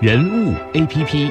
人物 A P P。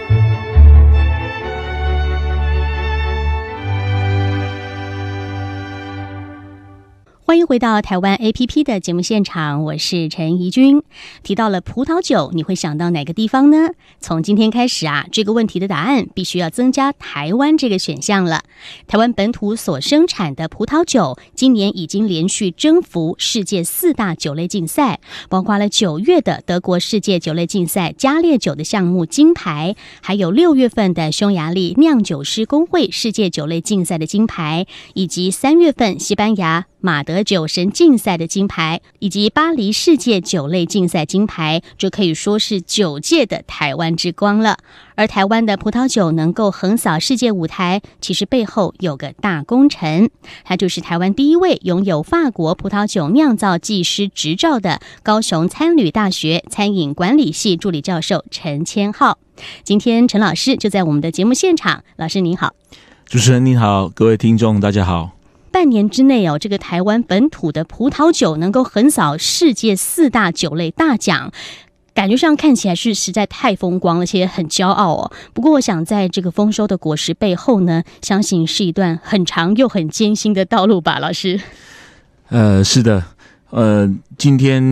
欢迎回到台湾 A P P 的节目现场，我是陈怡君。提到了葡萄酒，你会想到哪个地方呢？从今天开始啊，这个问题的答案必须要增加台湾这个选项了。台湾本土所生产的葡萄酒，今年已经连续征服世界四大酒类竞赛，包括了九月的德国世界酒类竞赛加烈酒的项目金牌，还有六月份的匈牙利酿酒师工会世界酒类竞赛的金牌，以及三月份西班牙马德。酒神竞赛的金牌以及巴黎世界酒类竞赛金牌就可以说是酒界的台湾之光了。而台湾的葡萄酒能够横扫世界舞台，其实背后有个大功臣，他就是台湾第一位拥有法国葡萄酒酿造技师执照的高雄参旅大学餐饮管理系助理教授陈千浩。今天陈老师就在我们的节目现场，老师您好，主持人您好，各位听众大家好。半年之内哦，这个台湾本土的葡萄酒能够横扫世界四大酒类大奖，感觉上看起来是实在太风光了，且很骄傲哦。不过，我想在这个丰收的果实背后呢，相信是一段很长又很艰辛的道路吧，老师。呃，是的。呃，今天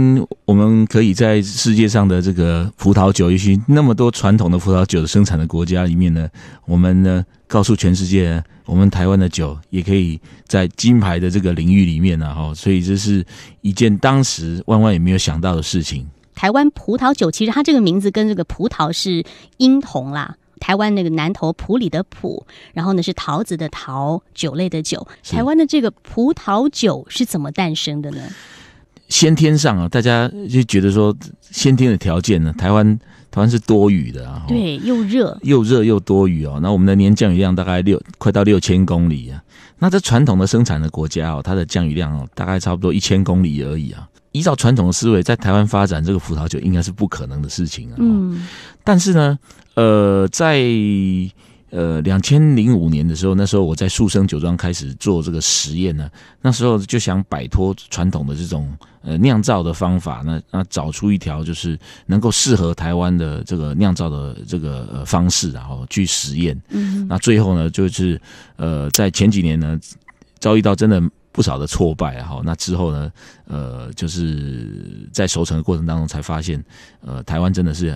我们可以在世界上的这个葡萄酒，也许那么多传统的葡萄酒的生产的国家里面呢，我们呢告诉全世界，我们台湾的酒也可以在金牌的这个领域里面呢，哈，所以这是一件当时万万也没有想到的事情。台湾葡萄酒其实它这个名字跟这个葡萄是音同啦，台湾那个南投埔里的埔，然后呢是桃子的桃，酒类的酒。台湾的这个葡萄酒是怎么诞生的呢？先天上啊，大家就觉得说，先天的条件呢，台湾台湾是多雨的啊，对，又热，又热又多雨哦。那我们的年降雨量大概六，快到六千公里啊。那在传统的生产的国家哦，它的降雨量哦，大概差不多一千公里而已啊。依照传统的思维，在台湾发展这个葡萄酒应该是不可能的事情啊。嗯，但是呢，呃，在。呃，两千零五年的时候，那时候我在树生酒庄开始做这个实验呢。那时候就想摆脱传统的这种呃酿造的方法，那那找出一条就是能够适合台湾的这个酿造的这个呃方式，然后去实验。嗯，那最后呢，就是呃在前几年呢，遭遇到真的。不少的挫败，哈，那之后呢？呃，就是在熟成的过程当中，才发现，呃，台湾真的是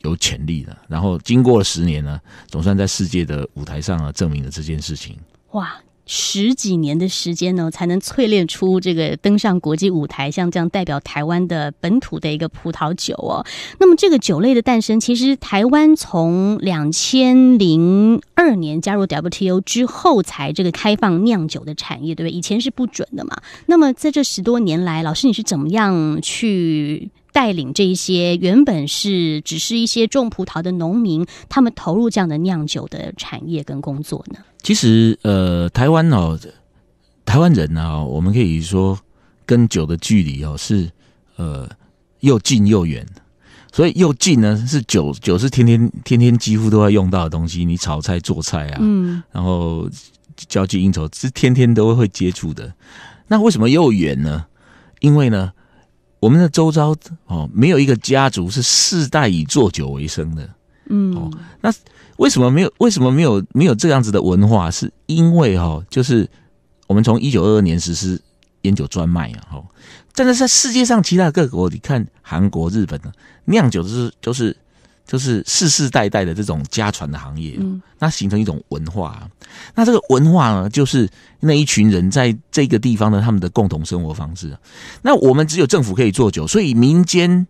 有潜力的。然后经过了十年呢，总算在世界的舞台上啊，证明了这件事情。哇！十几年的时间呢，才能淬炼出这个登上国际舞台，像这样代表台湾的本土的一个葡萄酒哦。那么这个酒类的诞生，其实台湾从两千零二年加入 WTO 之后才这个开放酿酒的产业，对不对？以前是不准的嘛。那么在这十多年来，老师你是怎么样去？带领这一些原本是只是一些种葡萄的农民，他们投入这样的酿酒的产业跟工作呢？其实，呃，台湾哦，台湾人呢，我们可以说跟酒的距离哦是呃又近又远，所以又近呢是酒酒是天天天天几乎都要用到的东西，你炒菜做菜啊，嗯，然后交际应酬是天天都会会接触的。那为什么又远呢？因为呢？我们的周遭哦，没有一个家族是世代以做酒为生的，嗯，哦，那为什么没有？为什么没有？没有这样子的文化？是因为哈，就是我们从一九二二年实施烟酒专卖啊，哈，但是在世界上其他各国，你看韩国、日本呢，酿酒是就是。就是世世代代的这种家传的行业，那形成一种文化。那这个文化呢，就是那一群人在这个地方的他们的共同生活方式。那我们只有政府可以做酒，所以民间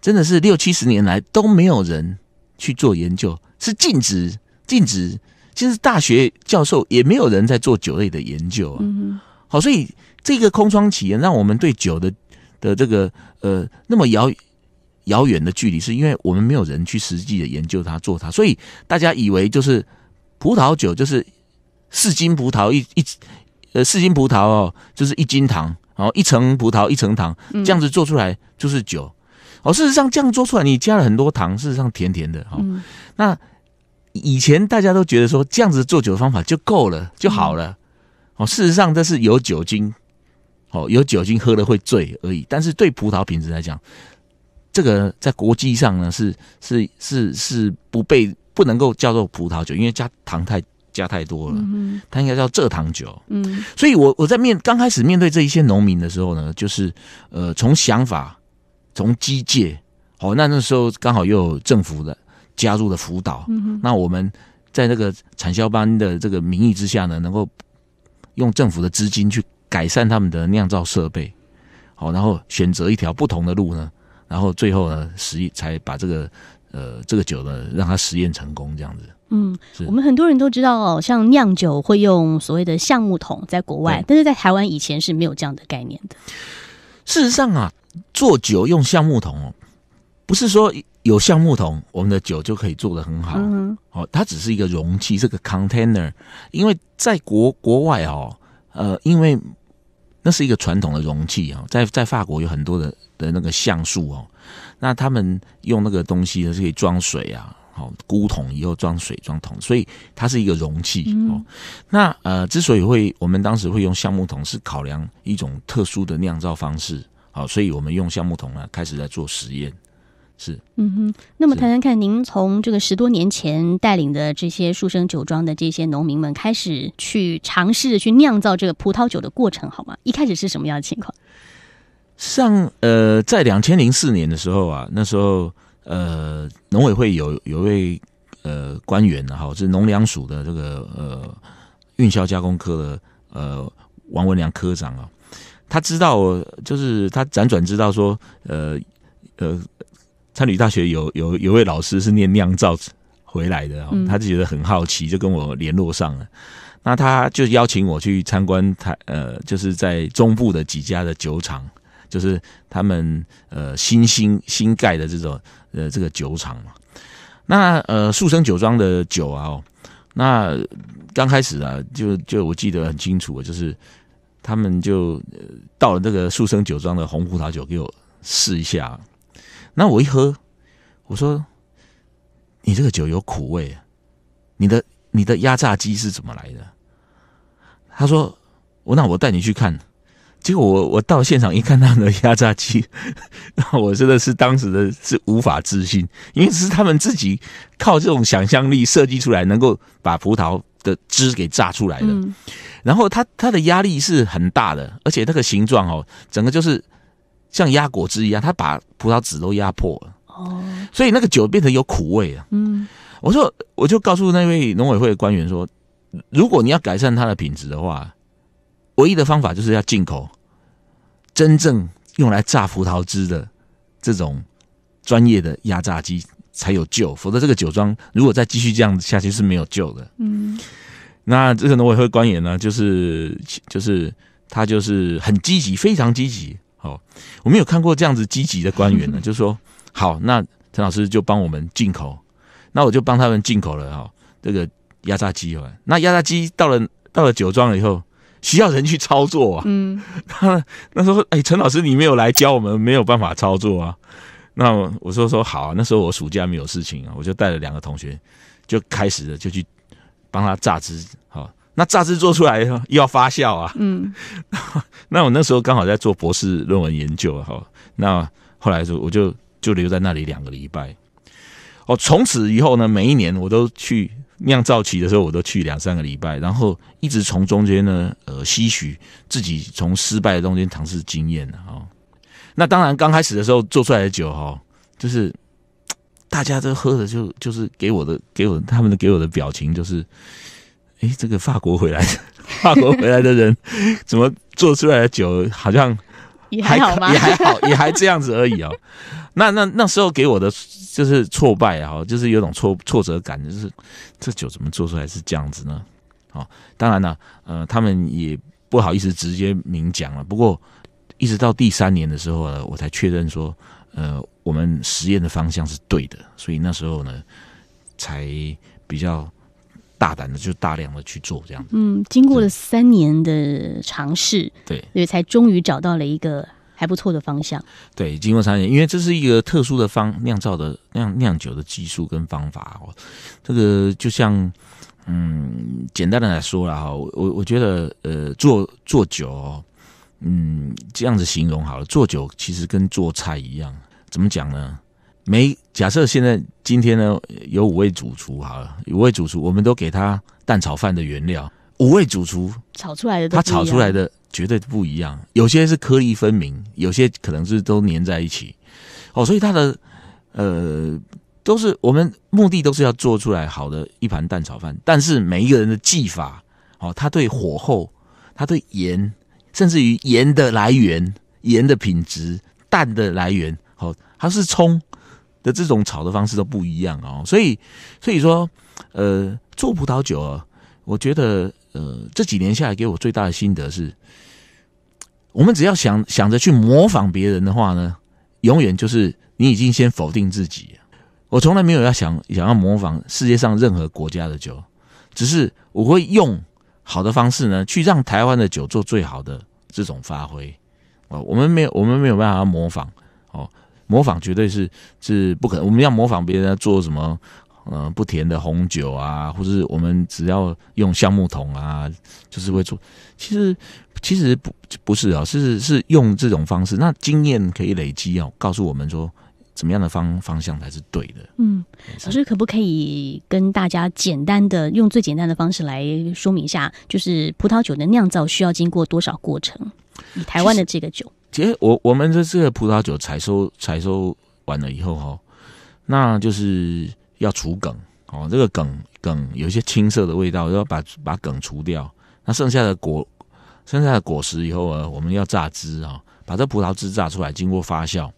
真的是六七十年来都没有人去做研究，是禁止禁止。其实大学教授也没有人在做酒类的研究啊。好，所以这个空窗期让我们对酒的的这个呃那么遥。遥远的距离是因为我们没有人去实际的研究它做它，所以大家以为就是葡萄酒就是四斤葡萄一一呃四斤葡萄哦，就是一斤糖，然后一层葡萄一层糖这样子做出来就是酒哦。事实上这样做出来你加了很多糖，事实上甜甜的哦。那以前大家都觉得说这样子做酒的方法就够了就好了哦。事实上这是有酒精哦，有酒精喝了会醉而已，但是对葡萄品质来讲。这个在国际上呢，是是是是不被不能够叫做葡萄酒，因为加糖太加太多了，它应该叫蔗糖酒。嗯，所以我我在面刚开始面对这一些农民的时候呢，就是呃，从想法从机械，哦，那那时候刚好又有政府的加入了辅导，那我们在这个产销班的这个名义之下呢，能够用政府的资金去改善他们的酿造设备，好，然后选择一条不同的路呢。然后最后呢，实验才把这个呃这个酒呢，让它实验成功这样子。嗯，我们很多人都知道哦，像酿酒会用所谓的橡木桶，在国外，但是在台湾以前是没有这样的概念的。事实上啊，做酒用橡木桶不是说有橡木桶，我们的酒就可以做的很好。嗯，哦，它只是一个容器，这个 container，因为在国国外哦，呃，因为。那是一个传统的容器啊，在在法国有很多的的那个橡树哦，那他们用那个东西呢是可以装水啊，好，木桶以后装水装桶，所以它是一个容器哦。那呃，之所以会我们当时会用橡木桶，是考量一种特殊的酿造方式，好，所以我们用橡木桶呢开始在做实验。是，嗯哼，那么谈谈看，您从这个十多年前带领的这些树生酒庄的这些农民们开始去尝试去酿造这个葡萄酒的过程，好吗？一开始是什么样的情况？上呃，在两千零四年的时候啊，那时候呃，农委会有有位呃官员呢，哈，是农粮署的这个呃运销加工科的呃王文良科长啊，他知道，就是他辗转知道说，呃呃。他女大学有有有位老师是念酿造回来的，他就觉得很好奇，就跟我联络上了。那他就邀请我去参观他呃，就是在中部的几家的酒厂，就是他们呃新新新盖的这种呃这个酒厂嘛。那呃速生酒庄的酒啊，那刚开始啊，就就我记得很清楚，就是他们就到了这个速生酒庄的红葡萄酒给我试一下。那我一喝，我说，你这个酒有苦味，你的你的压榨机是怎么来的？他说，我那我带你去看。结果我我到现场一看，他们的压榨机，我真的是当时的是无法置信，因为是他们自己靠这种想象力设计出来，能够把葡萄的汁给榨出来的。然后它它的压力是很大的，而且那个形状哦，整个就是。像压果汁一样，他把葡萄籽都压破了哦，所以那个酒变成有苦味啊。嗯，我说我就告诉那位农委会的官员说，如果你要改善它的品质的话，唯一的方法就是要进口真正用来榨葡萄汁的这种专业的压榨机才有救，否则这个酒庄如果再继续这样下去是没有救的。嗯，那这个农委会官员呢，就是就是他就是很积极，非常积极。好，我们有看过这样子积极的官员呢，就说好，那陈老师就帮我们进口，那我就帮他们进口了哈。这个压榨机哦，那压榨机到了到了酒庄了以后，需要人去操作啊。嗯，他那时候哎，陈老师你没有来教我们，没有办法操作啊。那我说说好啊，那时候我暑假没有事情啊，我就带了两个同学，就开始了就去帮他榨汁。那榨汁做出来，又要发酵啊。嗯，那我那时候刚好在做博士论文研究哈。那后来就我就就留在那里两个礼拜。哦，从此以后呢，每一年我都去酿造期的时候，我都去两三个礼拜，然后一直从中间呢，呃，吸取自己从失败中间尝试经验啊。那当然刚开始的时候做出来的酒哈，就是大家都喝的就就是给我的给我他们的给我的表情就是。哎，这个法国回来的，法国回来的人怎么做出来的酒，好像也还好吗？也还好，也还这样子而已哦。那那那时候给我的就是挫败啊，就是有种挫挫折感，就是这酒怎么做出来是这样子呢？哦，当然了，呃，他们也不好意思直接明讲了。不过一直到第三年的时候呢，我才确认说，呃，我们实验的方向是对的，所以那时候呢，才比较。大胆的，就大量的去做这样。嗯，经过了三年的尝试，对，所以才终于找到了一个还不错的方向。对，经过三年，因为这是一个特殊的方酿造的酿酿酒的技术跟方法哦。这个就像嗯，简单的来说了哈，我我觉得呃，做做酒，嗯，这样子形容好了，做酒其实跟做菜一样，怎么讲呢？每假设现在今天呢，有五位主厨好了，五位主厨，我们都给他蛋炒饭的原料，五位主厨炒出来的，他炒出来的绝对不一样，有些是颗粒分明，有些可能是都粘在一起。哦，所以他的呃，都是我们目的都是要做出来好的一盘蛋炒饭，但是每一个人的技法，哦，他对火候，他对盐，甚至于盐的来源、盐的品质、蛋的来源，好，他是葱。这种炒的方式都不一样哦，所以，所以说，呃，做葡萄酒啊，我觉得，呃，这几年下来给我最大的心得是，我们只要想想着去模仿别人的话呢，永远就是你已经先否定自己。我从来没有要想想要模仿世界上任何国家的酒，只是我会用好的方式呢，去让台湾的酒做最好的这种发挥。啊，我们没有，我们没有办法模仿。模仿绝对是是不可能。我们要模仿别人做什么？嗯，不甜的红酒啊，或者是我们只要用橡木桶啊，就是会做。其实其实不不是啊，是是用这种方式。那经验可以累积哦，告诉我们说怎么样的方方向才是对的。嗯，老师可不可以跟大家简单的用最简单的方式来说明一下，就是葡萄酒的酿造需要经过多少过程？以台湾的这个酒。其实，我我们这这个葡萄酒采收采收完了以后哈，那就是要除梗哦。这个梗梗有一些青涩的味道，要把把梗除掉。那剩下的果，剩下的果实以后啊，我们要榨汁啊，把这葡萄汁榨出来，经过发酵。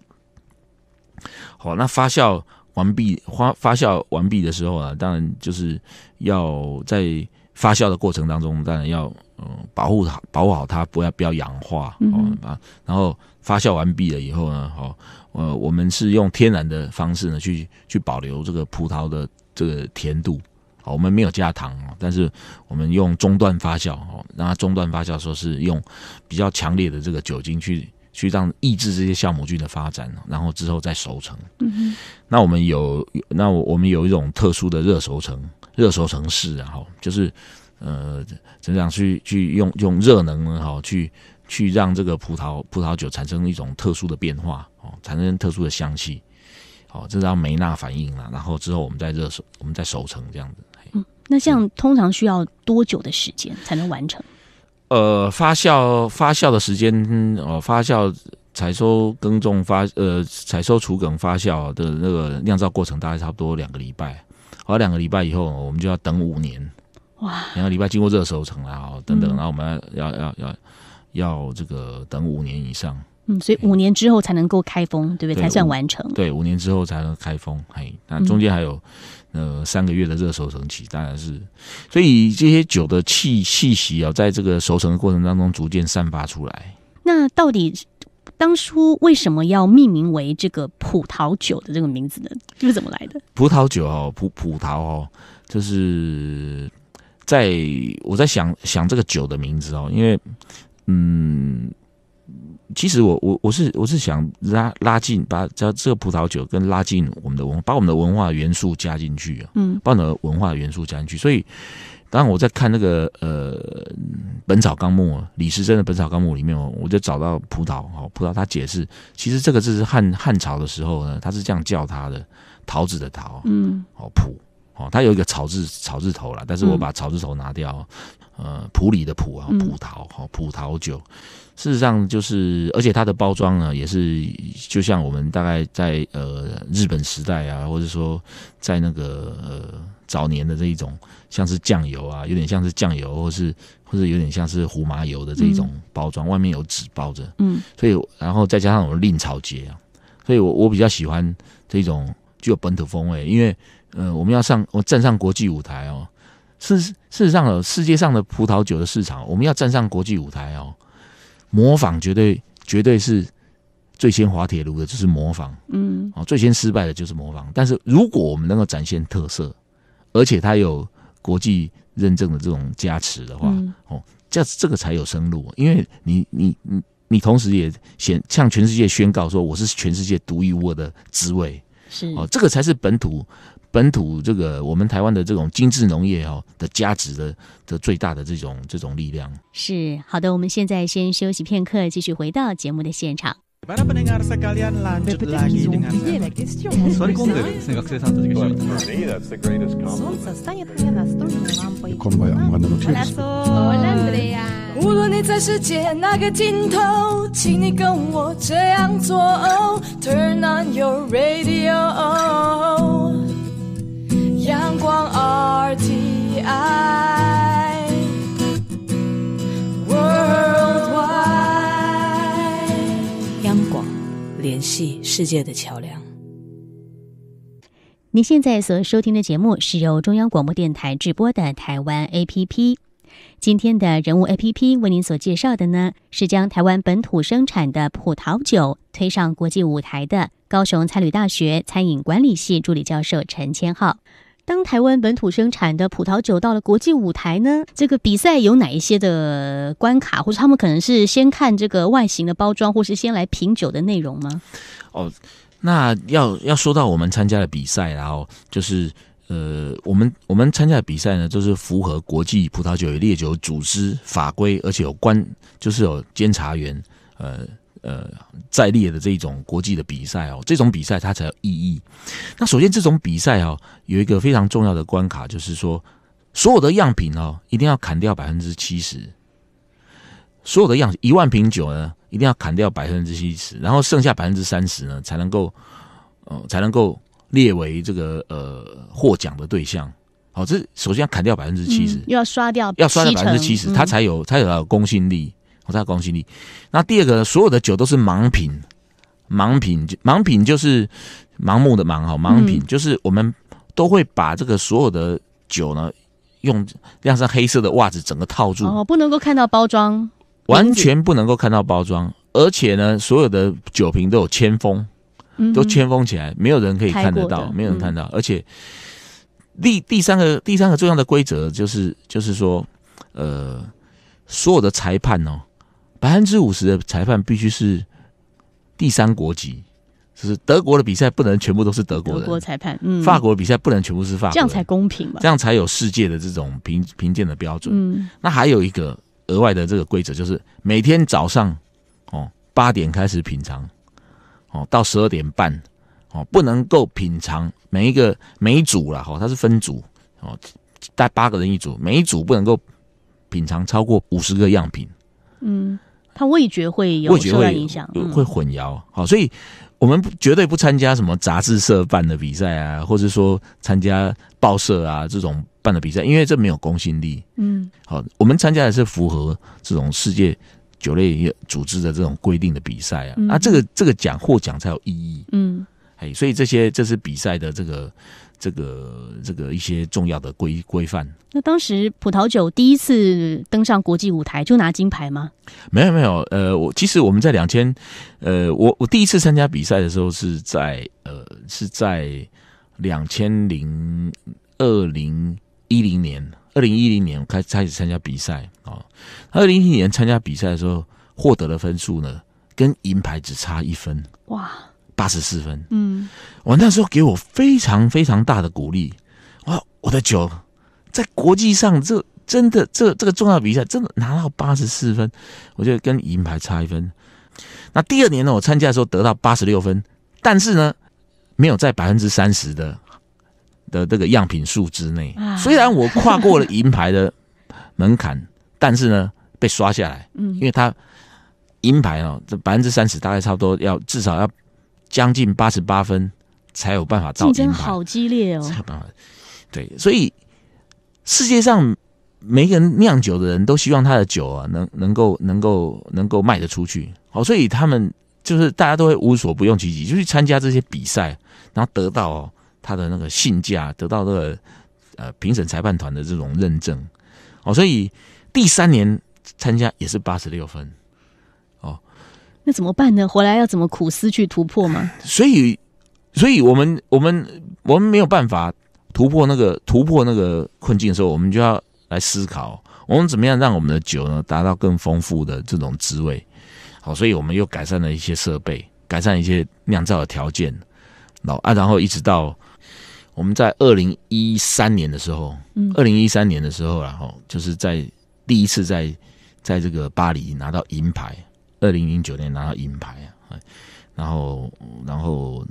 好，那发酵完毕，发发酵完毕的时候啊，当然就是要在。发酵的过程当中，当然要嗯保护好、保护好它，不要不要氧化哦啊。然后发酵完毕了以后呢，哦呃，我们是用天然的方式呢去去保留这个葡萄的这个甜度我们没有加糖但是我们用中断发酵哦，让它中断发酵，说是用比较强烈的这个酒精去。去让抑制这些酵母菌的发展，然后之后再熟成。嗯那我们有那我们有一种特殊的热熟成热熟成式，然后就是呃怎样去去用用热能呢？哈，去去让这个葡萄葡萄酒产生一种特殊的变化哦，产生特殊的香气。哦，这是叫梅纳反应了。然后之后我们再热熟，我们再熟成这样子。嗯，那像通常需要多久的时间才能完成？呃，发酵发酵的时间，哦，发酵、采收、耕种、发，呃，采收、除梗、发酵的那个酿造过程，大概差不多两个礼拜。好，两个礼拜以后，我们就要等五年。哇！两个礼拜经过热熟成啊，等等，然后我们要要要要要这个等五年以上。嗯，所以五年之后才能够开封，对不对？才算完成。对，五年之后才能开封，嘿，那中间还有。呃，三个月的热熟成期当然是，所以这些酒的气气息啊，在这个熟成的过程当中逐渐散发出来。那到底当初为什么要命名为这个葡萄酒的这个名字呢？就是怎么来的？葡萄酒哦，葡葡萄哦，就是在我在想想这个酒的名字哦，因为嗯。其实我我我是我是想拉拉近把这这个葡萄酒跟拉近我们的文化，把我们的文化元素加进去，嗯，把我们的文化元素加进去。所以，当我在看那个呃《本草纲目》，李时珍的《本草纲目》里面，我就找到葡萄，哦，葡萄，他解释，其实这个字是汉汉朝的时候呢，他是这样叫它的，桃子的桃，嗯，好葡。哦，它有一个草字草字头啦，但是我把草字头拿掉，呃，普里的普啊，葡萄，哦，葡萄酒，事实上就是，而且它的包装呢，也是就像我们大概在呃日本时代啊，或者说在那个呃早年的这一种，像是酱油啊，有点像是酱油，或是或者有点像是胡麻油的这一种包装，外面有纸包着，嗯，所以然后再加上我们令草节啊，所以我我比较喜欢这种具有本土风味，因为。呃，我们要上，我站上国际舞台哦，实事实上哦，世界上的葡萄酒的市场，我们要站上国际舞台哦。模仿绝对绝对是最先滑铁卢的，就是模仿，嗯，哦，最先失败的就是模仿。但是如果我们能够展现特色，而且它有国际认证的这种加持的话，哦，这这个才有生路，因为你你你你同时也显向全世界宣告说我是全世界独一无二的滋味，是哦，这个才是本土。本土这个我们台湾的这种精致农业哦的价值的的最大的这种这种力量是好的。我们现在先休息片刻，继续回到节目的现场。阳光 RTI Worldwide，央广联系世界的桥梁。您现在所收听的节目是由中央广播电台直播的台湾 APP。今天的人物 APP 为您所介绍的呢，是将台湾本土生产的葡萄酒推上国际舞台的高雄参旅大学餐饮管理系助理教授陈千浩。当台湾本土生产的葡萄酒到了国际舞台呢？这个比赛有哪一些的关卡，或者他们可能是先看这个外形的包装，或是先来品酒的内容吗？哦，那要要说到我们参加的比赛，然后就是呃，我们我们参加的比赛呢，都是符合国际葡萄酒与烈酒组织法规，而且有关就是有监察员呃。呃，在列的这种国际的比赛哦，这种比赛它才有意义。那首先，这种比赛哦，有一个非常重要的关卡，就是说，所有的样品哦，一定要砍掉百分之七十。所有的样，一万瓶酒呢，一定要砍掉百分之七十，然后剩下百分之三十呢，才能够，呃，才能够列为这个呃获奖的对象。好，这首先要砍掉百分之七十，又要刷掉，要刷掉百分之七十，它才有，才有公信力。在公信力。那第二个，所有的酒都是盲品，盲品，盲品就是盲目的盲哈。盲品就是我们都会把这个所有的酒呢，用晾上黑色的袜子整个套住，哦，不能够看到包装，完全不能够看到包装。而且呢，所有的酒瓶都有铅封，都铅封起来，没有人可以看得到，没有人看到。而且，第第三个，第三个重要的规则就是，就是说，呃，所有的裁判哦。百分之五十的裁判必须是第三国籍，就是德国的比赛不能全部都是德国人，法国的比赛不能全部是法，国，这样才公平嘛？这样才有世界的这种评评鉴的标准。嗯，那还有一个额外的这个规则，就是每天早上哦八点开始品尝，哦到十二点半哦不能够品尝每一个每一组了哦，它是分组哦带八个人一组，每一组不能够品尝超过五十个样品。嗯。他味觉会有受到影响，会混淆。好，所以我们绝对不参加什么杂志社办的比赛啊，或者说参加报社啊这种办的比赛，因为这没有公信力。嗯，好，我们参加的是符合这种世界酒类组织的这种规定的比赛啊，那这个这个奖获奖才有意义。嗯，哎，所以这些这是比赛的这个。这个这个一些重要的规规范。那当时葡萄酒第一次登上国际舞台，就拿金牌吗？没有没有，呃，我其实我们在两千，呃，我我第一次参加比赛的时候是在呃是在两千零二零一零年，二零一零年开开始参加比赛啊。二零一零年参加比赛的时候，获得的分数呢，跟银牌只差一分。哇！八十四分，嗯，我那时候给我非常非常大的鼓励，哇，我的酒在国际上这真的这这个重要比赛真的拿到八十四分，我觉得跟银牌差一分。那第二年呢，我参加的时候得到八十六分，但是呢，没有在百分之三十的的这个样品数之内。虽然我跨过了银牌的门槛，但是呢，被刷下来，嗯，因为他银牌哦，这百分之三十大概差不多要至少要。将近八十八分，才有办法。竞争好激烈哦！才有办法。对，所以世界上每个人酿酒的人都希望他的酒啊，能能够能够能够卖得出去。好，所以他们就是大家都会无所不用其极，就去参加这些比赛，然后得到他的那个信价，得到这个呃评审裁判团的这种认证。哦，所以第三年参加也是八十六分。怎么办呢？回来要怎么苦思去突破吗？所以，所以我们我们我们没有办法突破那个突破那个困境的时候，我们就要来思考，我们怎么样让我们的酒呢达到更丰富的这种滋味？好，所以我们又改善了一些设备，改善一些酿造的条件。然后，啊，然后一直到我们在二零一三年的时候，二零一三年的时候，然后就是在第一次在在这个巴黎拿到银牌。二零零九年拿到银牌啊，然后然后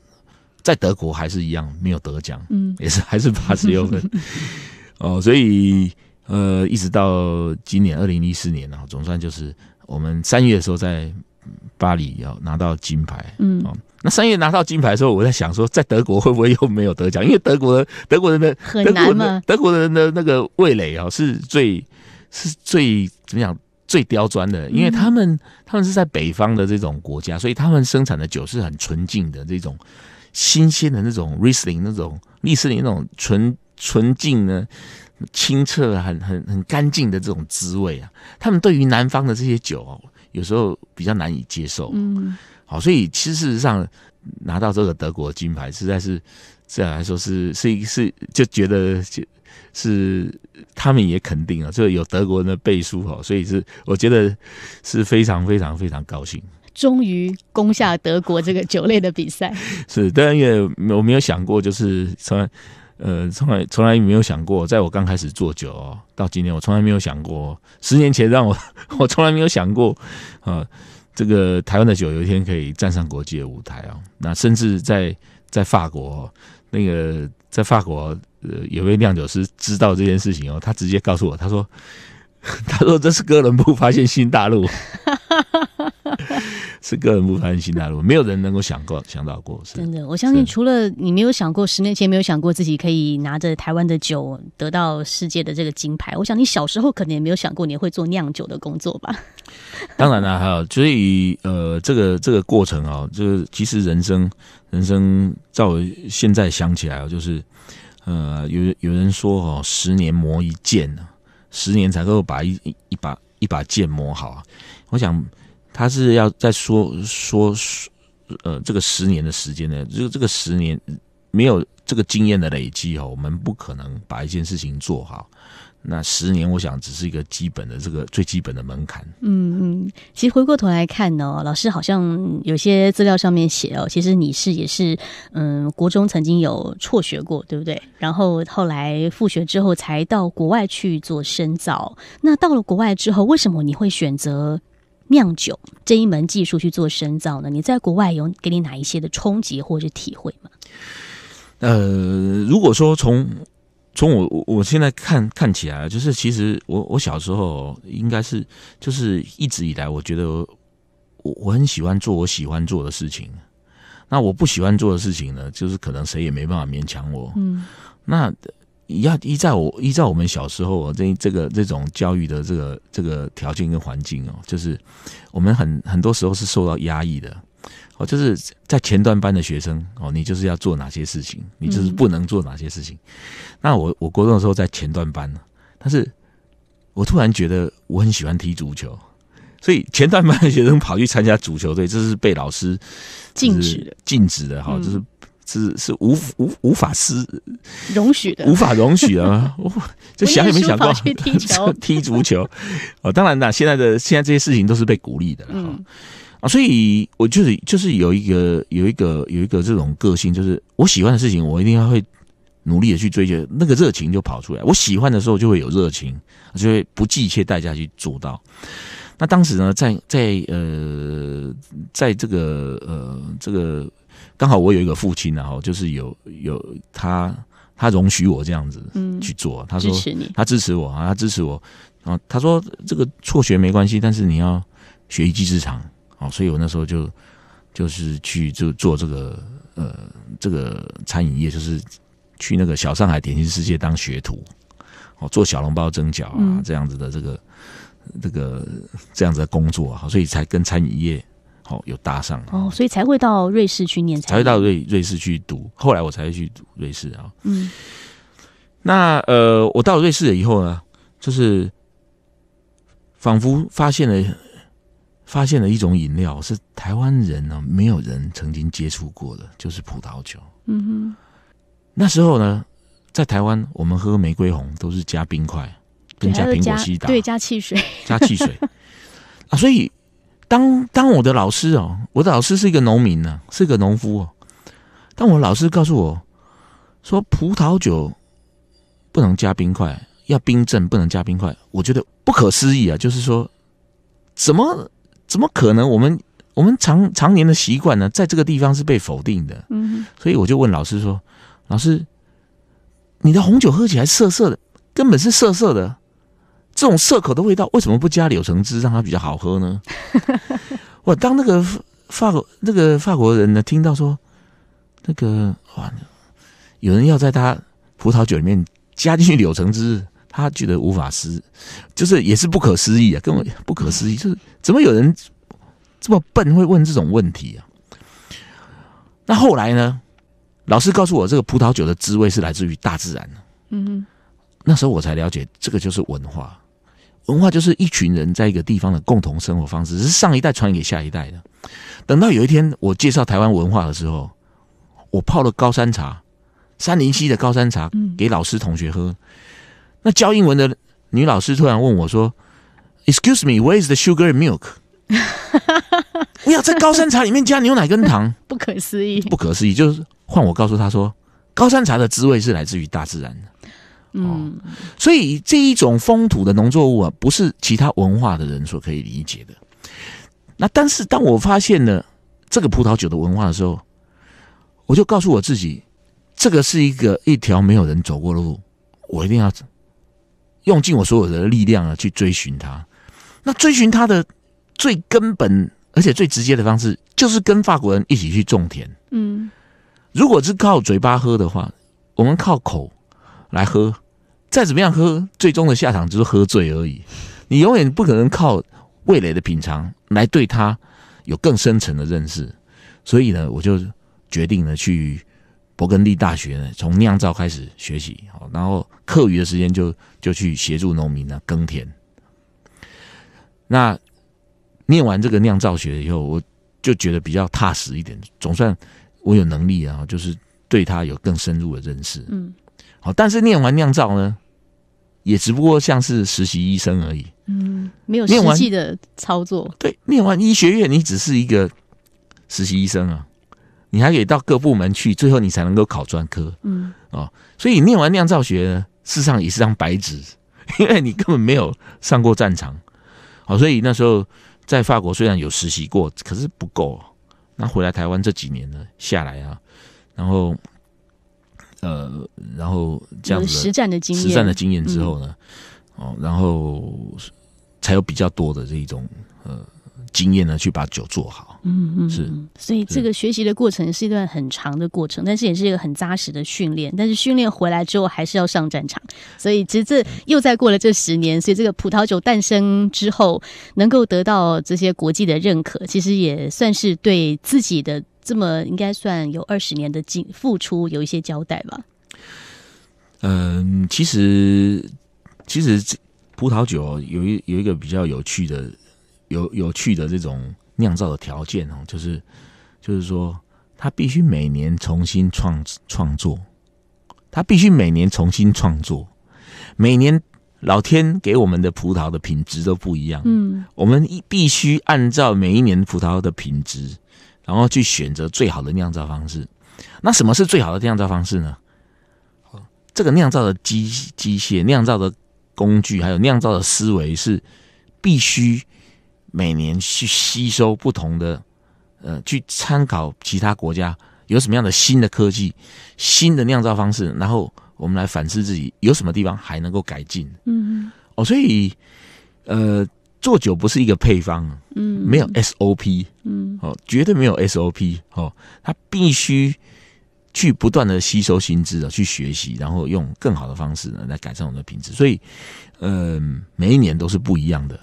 在德国还是一样没有得奖，嗯，也是 还是八十六分 哦，所以呃，一直到今年二零一四年呢，总算就是我们三月的时候在巴黎要拿到金牌，嗯，那三月拿到金牌的时候，我在想说，在德国会不会又没有得奖？因为德国的德国人的德国的德国人的那个味蕾啊，是最是最怎么讲？最刁钻的，因为他们他们是在北方的这种国家，所以他们生产的酒是很纯净的这种新鲜的那种 riesling 那种利斯林那种纯纯净呢清澈很很很干净的这种滋味啊。他们对于南方的这些酒哦，有时候比较难以接受。嗯。好，所以其实事实上拿到这个德国金牌，实在是，自然来说是是是，就觉得就，是他们也肯定了，就有德国人的背书哦，所以是我觉得是非常非常非常高兴，终于攻下德国这个酒类的比赛。是，当然也我没有想过，就是从来，呃，从来从来没有想过，在我刚开始做酒到今天，我从来没有想过，十年前让我，我从来没有想过，啊。这个台湾的酒有一天可以站上国际的舞台啊！那甚至在在法国，那个在法国，呃，有位酿酒师知道这件事情哦，他直接告诉我，他说，他说这是哥伦布发现新大陆。是个人不凡的心态，路没有人能够想过想到过。真的，我相信，除了你没有想过，十年前没有想过自己可以拿着台湾的酒得到世界的这个金牌。我想，你小时候可能也没有想过你会做酿酒的工作吧？当然了，还有所以呃，这个这个过程啊，就是其实人生人生，在我现在想起来，就是呃，有有人说哦，十年磨一剑啊，十年才够把一一把一把剑磨好啊。我想。他是要再说说说，呃，这个十年的时间呢，就这个十年没有这个经验的累积哦，我们不可能把一件事情做好。那十年，我想只是一个基本的这个最基本的门槛。嗯嗯，其实回过头来看呢，老师好像有些资料上面写哦，其实你是也是嗯，国中曾经有辍学过，对不对？然后后来复学之后才到国外去做深造。那到了国外之后，为什么你会选择？酿酒这一门技术去做深造呢？你在国外有给你哪一些的冲击或者体会吗？呃，如果说从从我我我现在看看起来，就是其实我我小时候应该是就是一直以来，我觉得我我很喜欢做我喜欢做的事情，那我不喜欢做的事情呢，就是可能谁也没办法勉强我。嗯，那。要依照我依照我们小时候这这个这种教育的这个这个条件跟环境哦，就是我们很很多时候是受到压抑的哦，就是在前段班的学生哦，你就是要做哪些事情，你就是不能做哪些事情。那我我国中的时候在前段班呢，但是我突然觉得我很喜欢踢足球，所以前段班的学生跑去参加足球队，这是被老师禁止的，禁止的哈，就是。是是无无无法容许的，无法容许啊！我就想也没想过踢 踢足球哦，当然啦，现在的现在这些事情都是被鼓励的哈啊。所以，我就是就是有一个有一个有一个这种个性，就是我喜欢的事情，我一定要会努力的去追求，那个热情就跑出来。我喜欢的时候就会有热情，就会不计一切代价去做到。那当时呢，在在呃，在这个呃这个。刚好我有一个父亲，然后就是有有他他容许我这样子去做，他说他支持我啊，他支持我啊，他说这个辍学没关系，但是你要学一技之长啊，所以我那时候就就是去就做这个呃这个餐饮业，就是去那个小上海点心世界当学徒，哦做小笼包、蒸饺啊这样子的这个这个这样子的工作，所以才跟餐饮业。哦，有搭上哦，所以才会到瑞士去念，才会到瑞瑞士去读，后来我才会去瑞士啊。嗯，那呃，我到了瑞士了以后呢，就是仿佛发现了发现了一种饮料，是台湾人呢没有人曾经接触过的，就是葡萄酒。嗯哼，那时候呢，在台湾我们喝玫瑰红都是加冰块跟加苹果西打，对，加汽水，加汽水 啊，所以。当当我的老师哦，我的老师是一个农民呢，是个农夫哦。当我老师告诉我，说葡萄酒不能加冰块，要冰镇不能加冰块，我觉得不可思议啊！就是说，怎么怎么可能？我们我们常常年的习惯呢，在这个地方是被否定的。嗯哼。所以我就问老师说：“老师，你的红酒喝起来涩涩的，根本是涩涩的。”这种涩口的味道为什么不加柳橙汁让它比较好喝呢？我 当那个法那个法国人呢听到说那个哇，有人要在他葡萄酒里面加进去柳橙汁，他觉得无法思，就是也是不可思议啊，根本不可思议！就是怎么有人这么笨会问这种问题啊？那后来呢？老师告诉我，这个葡萄酒的滋味是来自于大自然的。嗯哼，那时候我才了解，这个就是文化。文化就是一群人在一个地方的共同生活方式，是上一代传给下一代的。等到有一天我介绍台湾文化的时候，我泡了高山茶，三零七的高山茶给老师同学喝。那教英文的女老师突然问我说：“Excuse me, where is the sugar and milk？” 我要在高山茶里面加牛奶跟糖，不可思议，不可思议！就是换我告诉他说，高山茶的滋味是来自于大自然的。嗯，所以这一种风土的农作物啊，不是其他文化的人所可以理解的。那但是当我发现了这个葡萄酒的文化的时候，我就告诉我自己，这个是一个一条没有人走过的路，我一定要用尽我所有的力量啊，去追寻它。那追寻它的最根本而且最直接的方式，就是跟法国人一起去种田。嗯，如果是靠嘴巴喝的话，我们靠口。来喝，再怎么样喝，最终的下场就是喝醉而已。你永远不可能靠味蕾的品尝来对他有更深层的认识。所以呢，我就决定呢去勃艮第大学呢从酿造开始学习，然后课余的时间就就去协助农民呢耕田。那念完这个酿造学以后，我就觉得比较踏实一点，总算我有能力啊，就是对他有更深入的认识。嗯。好，但是念完酿造呢，也只不过像是实习医生而已。嗯，没有实际的操作。对，念完医学院，你只是一个实习医生啊，你还可以到各部门去，最后你才能够考专科。嗯，哦，所以念完酿造学，事实上也是张白纸，因为你根本没有上过战场。好，所以那时候在法国虽然有实习过，可是不够。那回来台湾这几年呢，下来啊，然后。呃，然后这样子实战的经验实战的经验之后呢，哦，然后才有比较多的这一种呃经验呢，去把酒做好。嗯嗯，是。所以这个学习的过程是一段很长的过程，但是也是一个很扎实的训练。但是训练回来之后，还是要上战场。所以，其实这又在过了这十年。所以，这个葡萄酒诞生之后，能够得到这些国际的认可，其实也算是对自己的。这么应该算有二十年的尽付出，有一些交代吧。嗯，其实其实这葡萄酒有一有一个比较有趣的、有有趣的这种酿造的条件哦，就是就是说，它必须每年重新创创作，它必须每年重新创作。每年老天给我们的葡萄的品质都不一样，嗯，我们必须按照每一年葡萄的品质。然后去选择最好的酿造方式。那什么是最好的酿造方式呢？这个酿造的机机械、酿造的工具，还有酿造的思维，是必须每年去吸收不同的，呃，去参考其他国家有什么样的新的科技、新的酿造方式，然后我们来反思自己有什么地方还能够改进。嗯嗯。哦，所以，呃。做酒不是一个配方，嗯，没有 SOP，嗯，哦，绝对没有 SOP，哦，他必须去不断的吸收新知的，去学习，然后用更好的方式呢来改善我们的品质。所以，嗯，每一年都是不一样的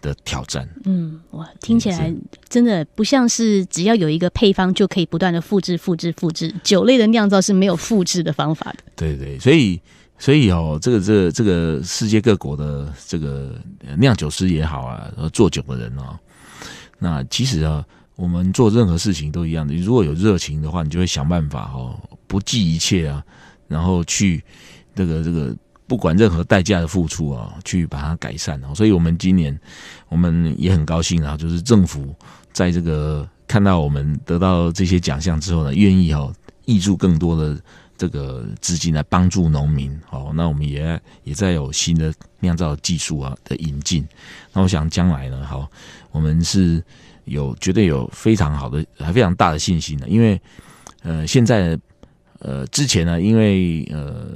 的挑战。嗯，哇，听起来真的不像是只要有一个配方就可以不断的复制、复制、复制。酒类的酿造是没有复制的方法的。对对，所以。所以哦，这个这这个世界各国的这个酿酒师也好啊，做酒的人哦，那其实啊，我们做任何事情都一样的。如果有热情的话，你就会想办法哦，不计一切啊，然后去这个这个不管任何代价的付出啊，去把它改善哦。所以我们今年我们也很高兴啊，就是政府在这个看到我们得到这些奖项之后呢，愿意哦，挹注更多的。这个资金来帮助农民，好，那我们也也在有新的酿造技术啊的引进，那我想将来呢，好，我们是有绝对有非常好的，还非常大的信心的，因为，呃，现在。呃，之前呢，因为呃，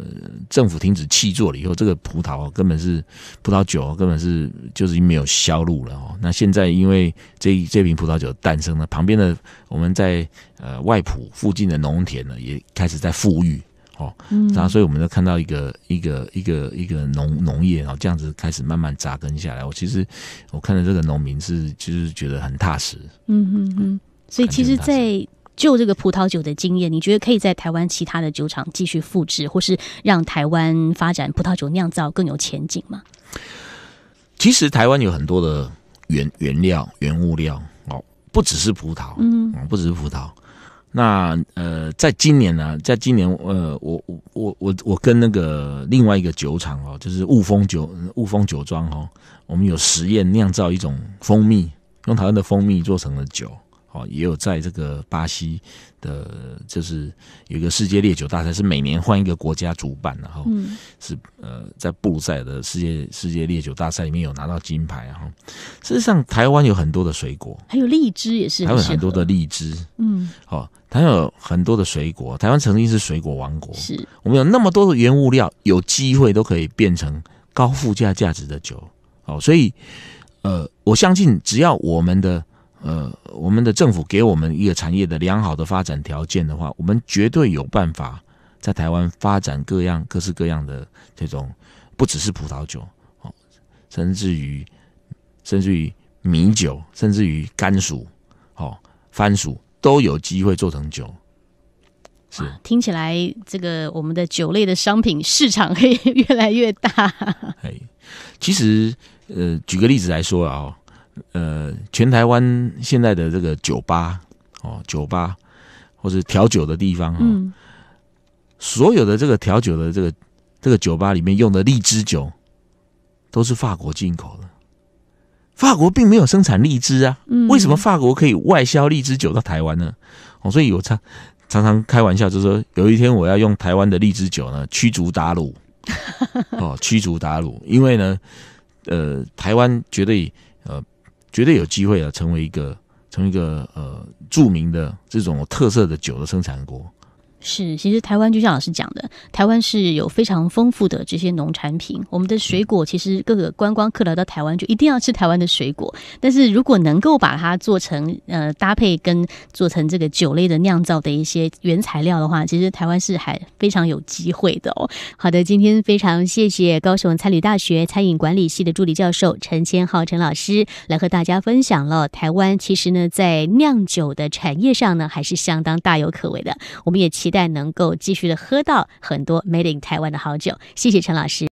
政府停止弃作了以后，这个葡萄根本是葡萄酒根本是就是没有销路了哦。那现在因为这这瓶葡萄酒诞生了，旁边的我们在呃外埔附近的农田呢也开始在富裕哦，嗯，然后所以我们就看到一个一个一个一个农农业哦，这样子开始慢慢扎根下来。我其实我看到这个农民是就是觉得很踏实，嗯嗯嗯，所以其实，在就这个葡萄酒的经验，你觉得可以在台湾其他的酒厂继续复制，或是让台湾发展葡萄酒酿造更有前景吗？其实台湾有很多的原原料、原物料哦，不只是葡萄，嗯，不只是葡萄。那呃，在今年呢，在今年，呃，我我我我跟那个另外一个酒厂哦，就是雾峰酒雾峰酒庄哦，我们有实验酿造一种蜂蜜，用台湾的蜂蜜做成了酒。哦，也有在这个巴西的，就是有一个世界烈酒大赛，是每年换一个国家主办，然后是呃，在布鲁塞尔的世界世界烈酒大赛里面有拿到金牌后，事实上，台湾有很多的水果，还有荔枝也是，还有很多的荔枝，嗯，哦，台湾有很多的水果，台湾曾经是水果王国，是我们有那么多的原物料，有机会都可以变成高附加价值的酒。哦，所以呃，我相信只要我们的。呃，我们的政府给我们一个产业的良好的发展条件的话，我们绝对有办法在台湾发展各样各式各样的这种，不只是葡萄酒哦，甚至于甚至于米酒，甚至于甘薯、哦番薯都有机会做成酒。是，听起来这个我们的酒类的商品市场会越来越大。其实呃，举个例子来说啊。呃，全台湾现在的这个酒吧哦，酒吧或者调酒的地方，所有的这个调酒的这个这个酒吧里面用的荔枝酒，都是法国进口的。法国并没有生产荔枝啊，为什么法国可以外销荔枝酒到台湾呢？所以我常常常开玩笑，就说有一天我要用台湾的荔枝酒呢驱逐鞑虏，哦，驱逐鞑虏，因为呢，呃，台湾绝对呃。绝对有机会啊，成为一个，成为一个呃著名的这种特色的酒的生产国。是，其实台湾就像老师讲的，台湾是有非常丰富的这些农产品。我们的水果其实各个观光客来到台湾就一定要吃台湾的水果，但是如果能够把它做成呃搭配跟做成这个酒类的酿造的一些原材料的话，其实台湾是还非常有机会的哦。好的，今天非常谢谢高雄餐旅大学餐饮管理系的助理教授陈千浩陈老师来和大家分享了台湾其实呢在酿酒的产业上呢还是相当大有可为的。我们也期待。再能够继续的喝到很多 made in 台湾的好酒，谢谢陈老师。